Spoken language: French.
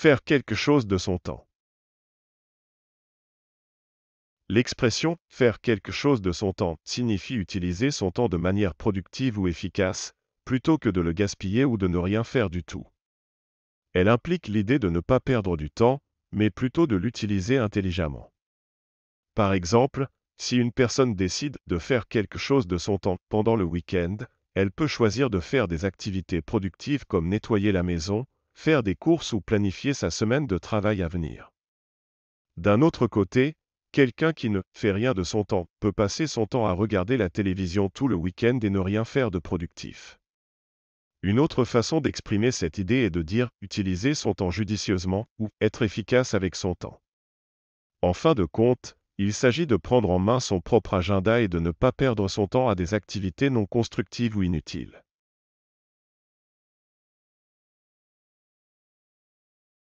faire quelque chose de son temps. L'expression faire quelque chose de son temps signifie utiliser son temps de manière productive ou efficace, plutôt que de le gaspiller ou de ne rien faire du tout. Elle implique l'idée de ne pas perdre du temps, mais plutôt de l'utiliser intelligemment. Par exemple, si une personne décide de faire quelque chose de son temps pendant le week-end, elle peut choisir de faire des activités productives comme nettoyer la maison, faire des courses ou planifier sa semaine de travail à venir. D'un autre côté, quelqu'un qui ne fait rien de son temps peut passer son temps à regarder la télévision tout le week-end et ne rien faire de productif. Une autre façon d'exprimer cette idée est de dire utiliser son temps judicieusement ou être efficace avec son temps. En fin de compte, il s'agit de prendre en main son propre agenda et de ne pas perdre son temps à des activités non constructives ou inutiles.